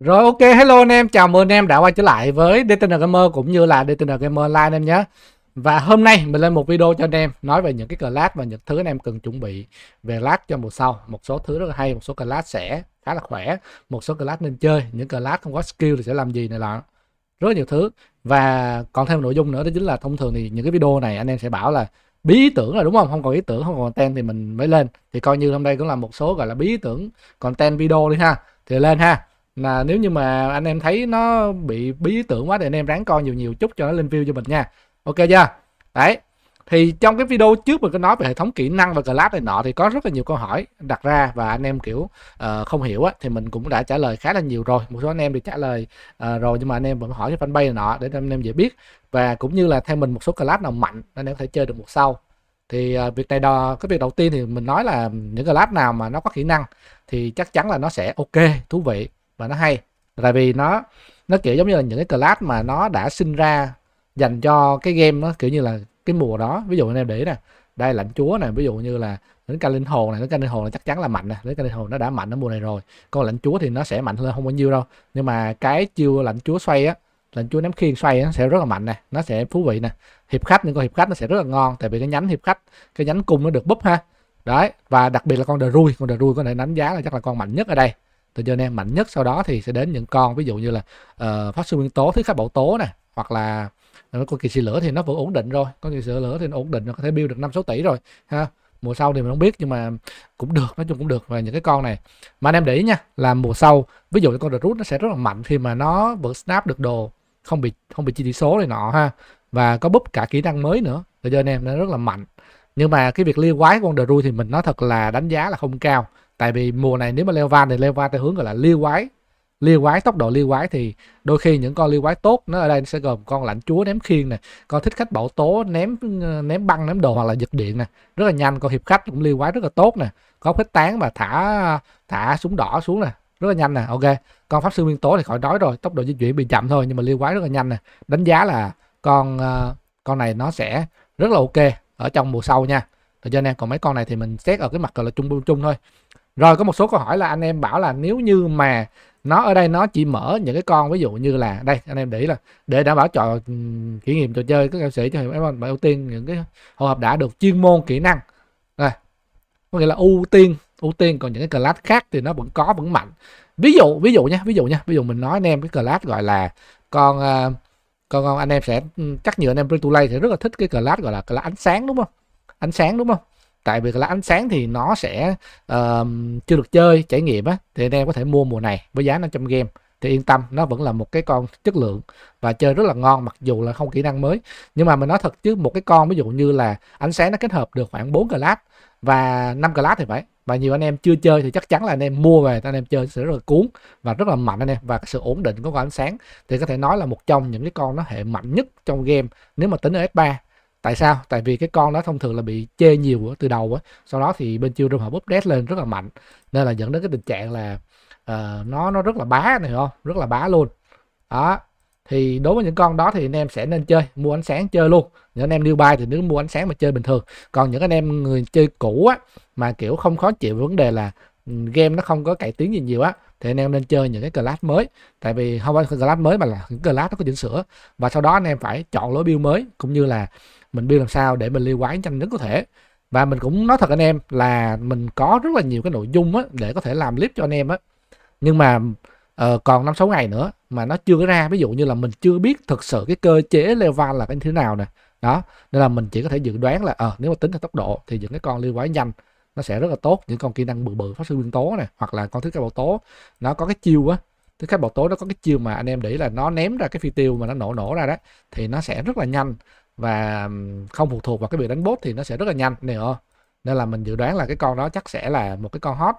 Rồi ok, hello anh em, chào mừng anh em đã quay trở lại với DTN Gamer cũng như là DTN Gamer Live anh em nhé. Và hôm nay mình lên một video cho anh em nói về những cái class và những thứ anh em cần chuẩn bị về class cho mùa sau. Một số thứ rất là hay, một số class sẽ khá là khỏe, một số class nên chơi, những class không có skill thì sẽ làm gì này là rất nhiều thứ. Và còn thêm nội dung nữa đó chính là thông thường thì những cái video này anh em sẽ bảo là bí ý tưởng là đúng không không còn ý tưởng không còn content thì mình mới lên thì coi như hôm nay cũng là một số gọi là bí ý tưởng content video đi ha thì lên ha là nếu như mà anh em thấy nó bị bí tưởng quá thì anh em ráng coi nhiều nhiều chút cho nó lên view cho mình nha ok chưa đấy thì trong cái video trước mình có nói về hệ thống kỹ năng và class này nọ thì có rất là nhiều câu hỏi đặt ra và anh em kiểu uh, không hiểu á thì mình cũng đã trả lời khá là nhiều rồi một số anh em thì trả lời uh, rồi nhưng mà anh em vẫn hỏi cho fanpage này nọ để anh em dễ biết và cũng như là theo mình một số class nào mạnh anh em có thể chơi được một sau thì uh, việc này đo cái việc đầu tiên thì mình nói là những class nào mà nó có kỹ năng thì chắc chắn là nó sẽ ok thú vị và nó hay tại vì nó nó kiểu giống như là những cái class mà nó đã sinh ra dành cho cái game nó kiểu như là cái mùa đó ví dụ anh em để ý nè đây lãnh chúa này ví dụ như là đến ca linh hồn này đến ca linh hồn là chắc chắn là mạnh nè đến ca linh hồn nó đã mạnh ở mùa này rồi còn lãnh chúa thì nó sẽ mạnh hơn không bao nhiêu đâu nhưng mà cái chiêu lãnh chúa xoay á lãnh chúa ném khiên xoay nó sẽ rất là mạnh nè nó sẽ thú vị nè hiệp khách những con hiệp khách nó sẽ rất là ngon tại vì cái nhánh hiệp khách cái nhánh cung nó được búp ha đấy và đặc biệt là con đờ rui con đờ rui có thể đánh giá là chắc là con mạnh nhất ở đây từ giờ nên mạnh nhất sau đó thì sẽ đến những con ví dụ như là uh, ờ, pháp sư nguyên tố thứ khách bảo tố nè hoặc là nó ờ, có kỳ sĩ lửa thì nó vẫn ổn định rồi có kỳ sĩ lửa thì nó ổn định nó có thể build được năm sáu tỷ rồi ha mùa sau thì mình không biết nhưng mà cũng được nói chung cũng được và những cái con này mà anh em để ý nha là mùa sau ví dụ như con rút nó sẽ rất là mạnh khi mà nó vẫn snap được đồ không bị không bị chi tỷ số này nọ ha và có búp cả kỹ năng mới nữa từ giờ anh em nó rất là mạnh nhưng mà cái việc lia quái của con Drew thì mình nói thật là đánh giá là không cao tại vì mùa này nếu mà leo van thì leo van theo hướng gọi là liêu quái liêu quái tốc độ liêu quái thì đôi khi những con liêu quái tốt nó ở đây nó sẽ gồm con lãnh chúa ném khiên nè con thích khách bảo tố ném ờ, ném băng ném đồ hoặc là giật điện nè rất là nhanh con hiệp khách cũng liêu quái rất là tốt nè có phết tán mà thả thả súng đỏ xuống nè rất là nhanh nè ok con pháp sư nguyên tố thì khỏi nói rồi tốc độ di chuyển bị chậm thôi nhưng mà liêu quái rất là nhanh nè đánh giá là con ờ, con này nó sẽ rất là ok ở trong mùa sau nha rồi cho nên còn mấy con này thì mình xét ở cái mặt gọi là chung chung thôi rồi có một số câu hỏi là anh em bảo là nếu như mà nó ở đây nó chỉ mở những cái con ví dụ như là đây anh em để ý là để đảm bảo chọn ừ, kỷ niệm trò chơi các nghệ sĩ cho em ưu tiên những cái hội hợp đã được chuyên môn kỹ năng rồi có nghĩa là ưu tiên ưu tiên còn những cái class khác thì nó vẫn có vẫn mạnh ví dụ ví dụ nhé ví dụ nhé ví dụ mình nói anh em cái class gọi là con ờ, con, con anh em sẽ ừ, chắc nhiều anh em free to play sẽ rất là thích cái class gọi là class ánh sáng đúng không ánh sáng đúng không tại vì lá ánh sáng thì nó sẽ uh, chưa được chơi trải nghiệm á thì anh em có thể mua mùa này với giá 500 game thì yên tâm nó vẫn là một cái con chất lượng và chơi rất là ngon mặc dù là không kỹ năng mới nhưng mà mình nói thật chứ một cái con ví dụ như là ánh sáng nó kết hợp được khoảng 4 class và 5 class thì phải và nhiều anh em chưa chơi thì chắc chắn là anh em mua về anh em chơi sẽ rất là cuốn và rất là mạnh anh em và cái sự ổn định của con ánh sáng thì có thể nói là một trong những cái con nó hệ mạnh nhất trong game nếu mà tính ở S3 tại sao tại vì cái con đó thông thường là bị chê nhiều từ đầu á sau đó thì bên trong họ đét lên rất là mạnh nên là dẫn đến cái tình trạng là uh, nó nó rất là bá này không rất là bá luôn đó thì đối với những con đó thì anh em sẽ nên chơi mua ánh sáng chơi luôn những anh em new newbie thì nếu mua ánh sáng mà chơi bình thường còn những anh em người chơi cũ á mà kiểu không khó chịu vấn đề là ừ, game nó không có cải tiến gì nhiều á thì anh em nên chơi những cái class mới tại vì không phải class mới mà là những class nó có chỉnh sửa và sau đó anh em phải chọn lối build mới cũng như là mình build làm sao để mình lưu quán nhanh nhất có thể và mình cũng nói thật anh em là mình có rất là nhiều cái nội dung á, để có thể làm clip cho anh em á nhưng mà uh, còn năm sáu ngày nữa mà nó chưa có ra ví dụ như là mình chưa biết thực sự cái cơ chế level là cái thế nào nè đó nên là mình chỉ có thể dự đoán là ờ uh, nếu mà tính theo tốc độ thì những cái con lưu quán nhanh nó sẽ rất là tốt những con kỹ năng bự bự phát sư nguyên tố này hoặc là con thứ các bảo tố nó có cái chiêu á thứ các bảo tố nó có cái chiêu mà anh em để là nó ném ra cái phi tiêu mà nó nổ nổ ra đó thì nó sẽ rất là nhanh và không phụ thuộc vào cái việc đánh bot thì nó sẽ rất là nhanh này không? Ờ. nên là mình dự đoán là cái con đó chắc sẽ là một cái con hot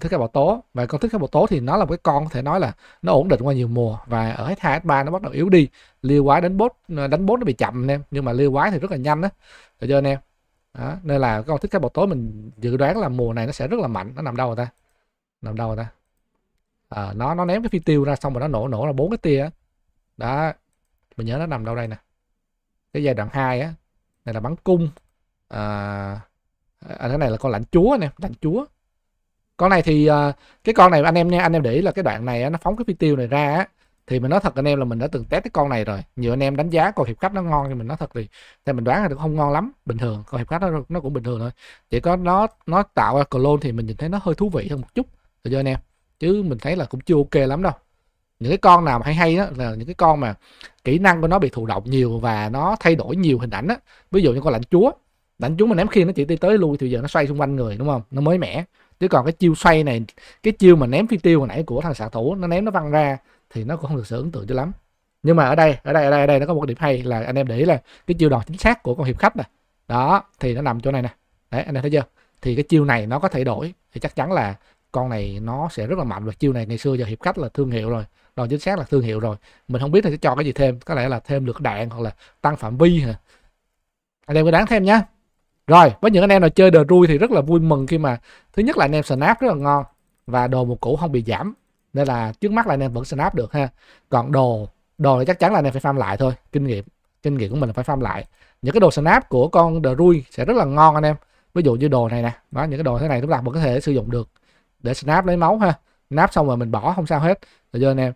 thích khách bảo tố và con thích khách bảo tố thì nó là một cái con có thể nói là nó ổn định qua nhiều mùa và ở hết hai hết ba nó bắt đầu yếu đi liêu quái đánh bốt ờ, đánh bốt nó bị chậm anh em nhưng mà liêu quái thì rất là nhanh đó được chưa anh em đó. nên là con thích khách bảo tố mình dự đoán là mùa này nó sẽ rất là mạnh nó nằm đâu rồi ta nằm đâu rồi ta à, nó nó ném cái phi tiêu ra xong rồi nó nổ nổ là bốn cái tia đó. đó mình nhớ nó nằm đâu đây nè cái giai đoạn 2 á này là bắn cung à, à, cái này là con lãnh chúa nè lãnh chúa con này thì à, cái con này anh em nha anh em để ý là cái đoạn này nó phóng cái phi tiêu này ra á thì mình nói thật anh em là mình đã từng test cái con này rồi nhiều anh em đánh giá con hiệp khách nó ngon thì mình nói thật thì thì mình đoán là nó không ngon lắm bình thường con hiệp khách nó nó cũng bình thường thôi chỉ có nó nó tạo ra clone thì mình nhìn thấy nó hơi thú vị hơn một chút rồi cho anh em chứ mình thấy là cũng chưa ok lắm đâu những cái con nào mà hay hay đó là những cái con mà kỹ năng của nó bị thụ động nhiều và nó thay đổi nhiều hình ảnh á ví dụ như con lãnh chúa lãnh chúa mình ném khiên nó chỉ đi tới lui thì giờ nó xoay xung quanh người đúng không nó mới mẻ chứ còn cái chiêu xoay này cái chiêu mà ném phi tiêu hồi nãy của thằng xạ thủ nó ném nó văng ra thì nó cũng không được sự ấn tượng cho lắm nhưng mà ở đây ở đây ở đây ở đây nó có một điểm hay là anh em để ý là cái chiêu đòn chính xác của con hiệp khách này đó thì nó nằm chỗ này nè đấy anh em thấy chưa thì cái chiêu này nó có thể đổi thì chắc chắn là con này nó sẽ rất là mạnh và chiêu này ngày xưa giờ hiệp khách là thương hiệu rồi rồi chính xác là thương hiệu rồi mình không biết là sẽ cho cái gì thêm có lẽ là thêm lượt đạn hoặc là tăng phạm vi hả anh em cứ đáng thêm nhá rồi với những anh em nào chơi đờ rui thì rất là vui mừng khi mà thứ nhất là anh em snap rất là ngon và đồ một cũ không bị giảm nên là trước mắt là anh em vẫn snap được ha còn đồ đồ thì chắc chắn là anh em phải farm lại thôi kinh nghiệm kinh nghiệm của mình là phải farm lại những cái đồ snap của con đờ rui sẽ rất là ngon anh em ví dụ như đồ này nè đó những cái đồ thế này chúng ta vẫn có thể sử dụng được để snap lấy máu ha nắp xong rồi mình bỏ không sao hết rồi giờ anh em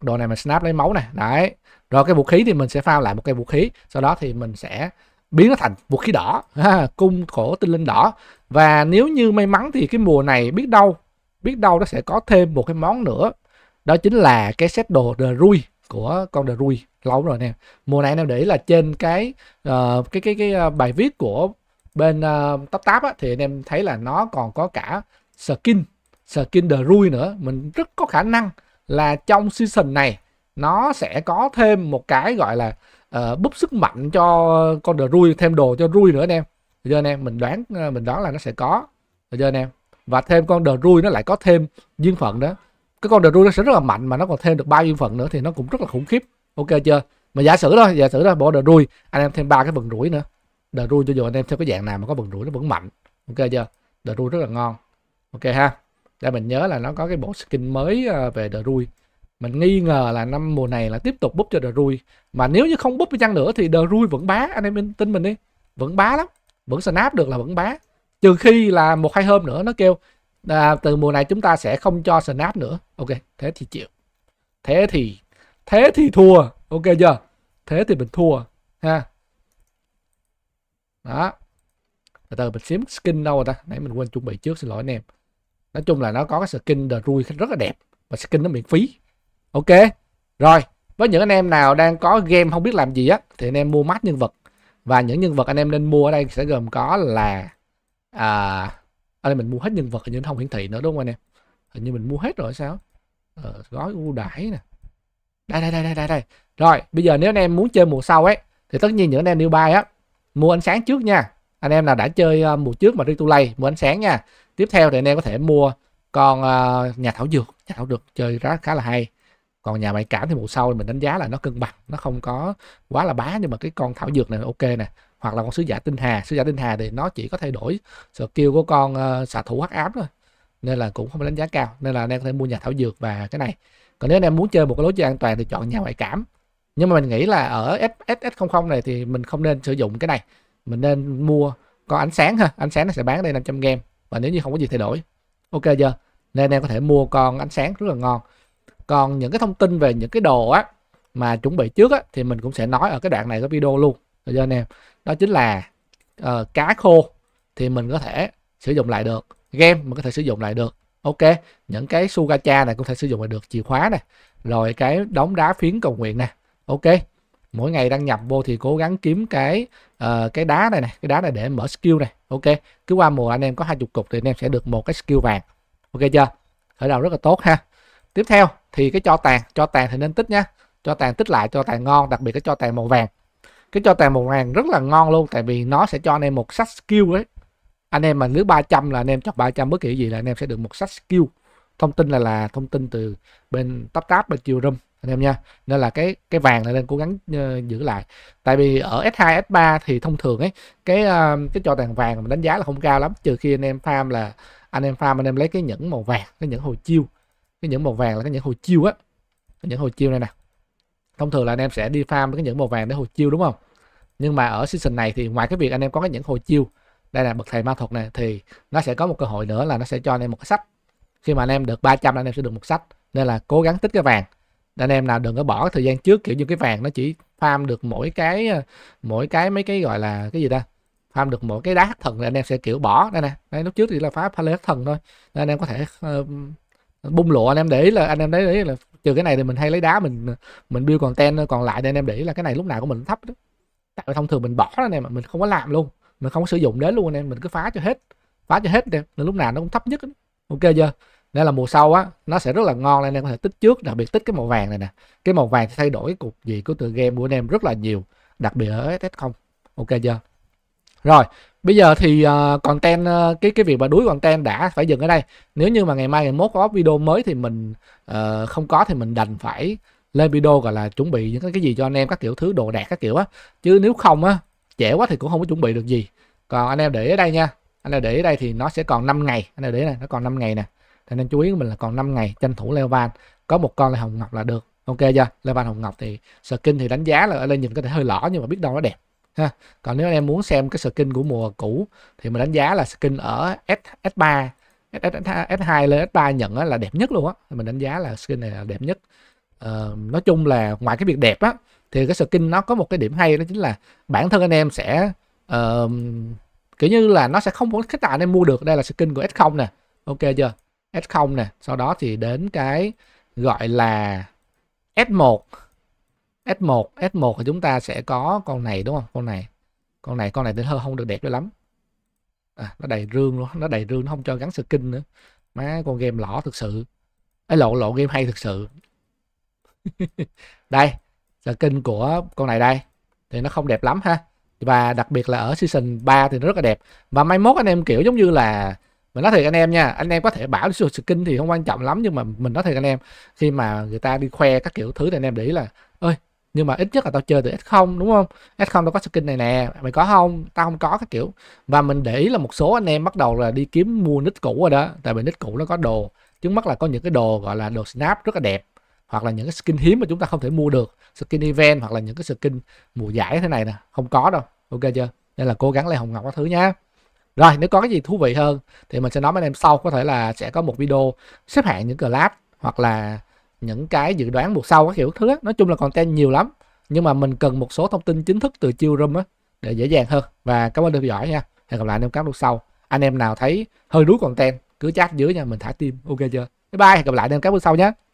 đồ này mình snap lấy máu này đấy rồi cái vũ khí thì mình sẽ phao lại một cái vũ khí sau đó thì mình sẽ biến nó thành vũ khí đỏ cung khổ tinh linh đỏ và nếu như may mắn thì cái mùa này biết đâu biết đâu nó sẽ có thêm một cái món nữa đó chính là cái set đồ the rui của con the rui lâu rồi nè mùa này em để ý là trên cái uh, cái cái cái ờ, bài viết của bên uh, tóc táp á, thì anh em thấy là nó còn có cả skin skin the rui nữa mình rất có khả năng là trong season này nó sẽ có thêm một cái gọi là uh, búp sức mạnh cho con đờ rui thêm đồ cho rui nữa anh em được chưa anh em mình đoán ờ, mình đoán là nó sẽ có được chưa anh em và thêm con đờ rui nó lại có thêm duyên phận đó cái con đờ rui nó sẽ rất là mạnh mà nó còn thêm được ba duyên phận nữa thì nó cũng rất là khủng khiếp ok chưa mà giả sử thôi giả sử thôi bỏ đờ rui anh em thêm ba cái vần rủi nữa đờ rui cho dù anh em theo cái dạng nào mà có vần rủi nó vẫn mạnh ok chưa đờ rui rất là ngon ok ha đây mình nhớ là nó có cái bộ skin mới ờ, về The Rui mình nghi ngờ là năm mùa này là tiếp tục búp cho The Rui mà nếu như không búp đi chăng nữa thì The Rui vẫn bá anh em tin mình đi vẫn bá lắm vẫn snap được là vẫn bá trừ khi là một hai hôm nữa nó kêu à, từ mùa này chúng ta sẽ không cho snap nữa ok thế thì chịu thế thì thế thì thua ok chưa thế thì mình thua ha đó từ từ mình xím skin đâu rồi ta nãy mình quên chuẩn bị trước xin lỗi anh em nói chung là nó có cái skin The Rui rất là đẹp và skin nó miễn phí ok rồi với những anh em nào đang có game không biết làm gì á thì anh em mua mát nhân vật và những nhân vật anh em nên mua ở đây sẽ gồm có là à, ở đây mình mua hết nhân vật nhưng không hiển thị nữa đúng không anh em hình như mình mua hết rồi sao ờ, gói ưu đãi nè đây đây đây đây đây đây rồi bây giờ nếu anh em muốn chơi mùa sau ấy thì tất nhiên những anh em new buy á mua ánh sáng trước nha anh em nào đã chơi ờ, mùa trước mà đi lay mua ánh sáng nha tiếp theo thì anh em có thể mua con ờ, nhà thảo dược nhà thảo dược chơi rất khá là hay còn nhà mại cảm thì mùa sau mình đánh giá là nó cân bằng nó không có quá là bá nhưng mà cái con thảo dược này ok nè hoặc là con sứ giả tinh hà sứ giả tinh hà thì nó chỉ có thay đổi skill của con uh, xạ thủ hắc ám thôi nên là cũng không đánh giá cao nên là anh em có thể mua nhà thảo dược và cái này còn nếu anh em muốn chơi một cái lối chơi an toàn thì chọn nhà ngoại cảm nhưng mà mình nghĩ là ở SS00 này thì mình không nên sử dụng cái này mình nên mua con ánh sáng ha ánh sáng nó sẽ bán đây 500 game và nếu như không có gì thay đổi ok chưa nên em có thể mua con ánh sáng rất là ngon còn những cái thông tin về những cái đồ á mà chuẩn bị trước á, thì mình cũng sẽ nói ở cái đoạn này cái video luôn rồi chưa anh em đó chính là uh, cá khô thì mình có thể sử dụng lại được game mình có thể sử dụng lại được ok những cái cha này cũng thể sử dụng lại được chìa khóa này rồi cái đóng đá phiến cầu nguyện nè ok mỗi ngày đăng nhập vô thì cố gắng kiếm cái uh, cái đá này này cái đá này để mở skill này ok cứ qua mùa anh em có hai chục cục thì anh em sẽ được một cái skill vàng ok chưa khởi đầu rất là tốt ha tiếp theo thì cái cho tàn cho tàn thì nên tích nhá cho tàn tích lại cho tàn ngon đặc biệt cái cho tàn màu vàng cái cho tàn màu vàng rất là ngon luôn tại vì nó sẽ cho anh em một sách skill ấy anh em mà nếu 300 là anh em chọc 300 bất kỳ gì là anh em sẽ được một sách skill thông tin là là thông tin từ bên tap tap bên chiều room anh em nha nên là cái cái vàng này nên cố gắng uh, giữ lại tại vì ở S2 S3 thì thông thường ấy cái uh, cái cho tàn vàng mình đánh giá là không cao lắm trừ khi anh em farm là anh em farm anh em lấy cái nhẫn màu vàng cái nhẫn hồi chiêu cái nhẫn màu vàng là cái nhẫn hồi chiêu á cái nhẫn hồi chiêu này nè thông thường là anh em sẽ đi farm cái nhẫn màu vàng để hồi chiêu đúng không nhưng mà ở season này thì ngoài cái việc anh em có cái nhẫn hồi chiêu đây là bậc thầy ma thuật này thì nó sẽ có một cơ hội nữa là nó sẽ cho anh em một cái sách khi mà anh em được 300 là anh em sẽ được một sách nên là cố gắng tích cái vàng anh em nào đừng có bỏ thời gian trước kiểu như cái vàng nó chỉ farm được mỗi cái ờ, mỗi cái mấy cái gọi là cái gì ta farm được mỗi cái đá thần là anh em sẽ kiểu bỏ đây nè đây lúc trước thì là phá palette thần thôi nên anh em có thể uh, bung lụa anh em để ý là anh em đấy đấy là trừ cái này thì mình hay lấy đá mình mình build ten còn lại thì anh em để ý là cái này lúc nào của mình thấp đó tại thông thường mình bỏ anh em mà mình không có làm luôn mình không có sử dụng đến luôn anh em mình cứ phá cho hết phá cho hết anh em nên lúc nào nó cũng thấp nhất đó. ok chưa nên là mùa sau á nó sẽ rất là ngon nên em có thể tích trước đặc biệt tích cái màu vàng này nè cái màu vàng thay đổi cục gì của tựa game của anh em rất là nhiều đặc biệt ở ss không ok chưa rồi bây giờ thì uh, content uh, cái cái việc mà đuối content đã phải dừng ở đây nếu như mà ngày mai ngày mốt có video mới thì mình uh, không có thì mình đành phải lên video gọi là chuẩn bị những cái gì cho anh em các kiểu thứ đồ đạc các kiểu á chứ nếu không á trễ quá thì cũng không có chuẩn bị được gì còn anh em để ở đây nha anh em để ở đây thì nó sẽ còn 5 ngày anh em để này nó còn 5 ngày nè Thế nên chú ý của mình là còn 5 ngày tranh thủ leo van có một con là hồng ngọc là được ok chưa leo van hồng ngọc thì skin thì đánh giá là ở đây nhìn có thể hơi lỏ nhưng mà biết đâu nó đẹp ha còn nếu anh em muốn xem cái skin của mùa cũ thì mình đánh giá là skin ở S s ba S, S, S2 lên S3 nhận là đẹp nhất luôn á mình đánh giá là skin này là đẹp nhất uh, nói chung là ngoài cái việc đẹp á thì cái skin nó có một cái điểm hay đó chính là bản thân anh em sẽ uh, kiểu như là nó sẽ không muốn khách hàng anh em mua được đây là skin của S0 nè ok chưa S0 nè, sau đó thì đến cái gọi là S1. S1, S1 thì chúng ta sẽ có con này đúng không? Con này. Con này con này thì hơi không được đẹp cho lắm. À, nó đầy rương luôn, nó đầy rương nó không cho gắn skin nữa. Má con game lỏ thực sự. Ấy lộ lộ game hay thực sự. đây, skin của con này đây thì nó không đẹp lắm ha và đặc biệt là ở season 3 thì nó rất là đẹp và mai mốt anh em kiểu giống như là mình nói thiệt anh em nha anh em có thể bảo skin thì không quan trọng lắm nhưng mà mình nói thiệt anh em khi mà người ta đi khoe các kiểu thứ thì anh em để ý là ơi nhưng mà ít nhất là tao chơi từ S0 đúng không S0 tao có skin này nè mày có không tao không có các kiểu và mình để ý là một số anh em bắt đầu là đi kiếm mua nick cũ rồi đó tại vì nick cũ nó có đồ chứng mắt là có những cái đồ gọi là đồ snap rất là đẹp hoặc là những cái skin hiếm mà chúng ta không thể mua được skin event hoặc là những cái skin mùa giải thế này nè không có đâu ok chưa nên là cố gắng lấy hồng ngọc các thứ nhá rồi nếu có cái gì thú vị hơn thì mình sẽ nói với anh em sau có thể là sẽ có một video xếp hạng những collab hoặc là những cái dự đoán buộc sau các kiểu thứ á. Nói chung là content nhiều lắm nhưng mà mình cần một số thông tin chính thức từ Chillroom á để dễ dàng hơn và cảm ơn được giỏi nha. Hẹn gặp lại anh em các lúc sau. Anh em nào thấy hơi đuối content cứ chat dưới nha mình thả tim ok chưa. Bye bye hẹn gặp lại anh em các bữa sau nhé.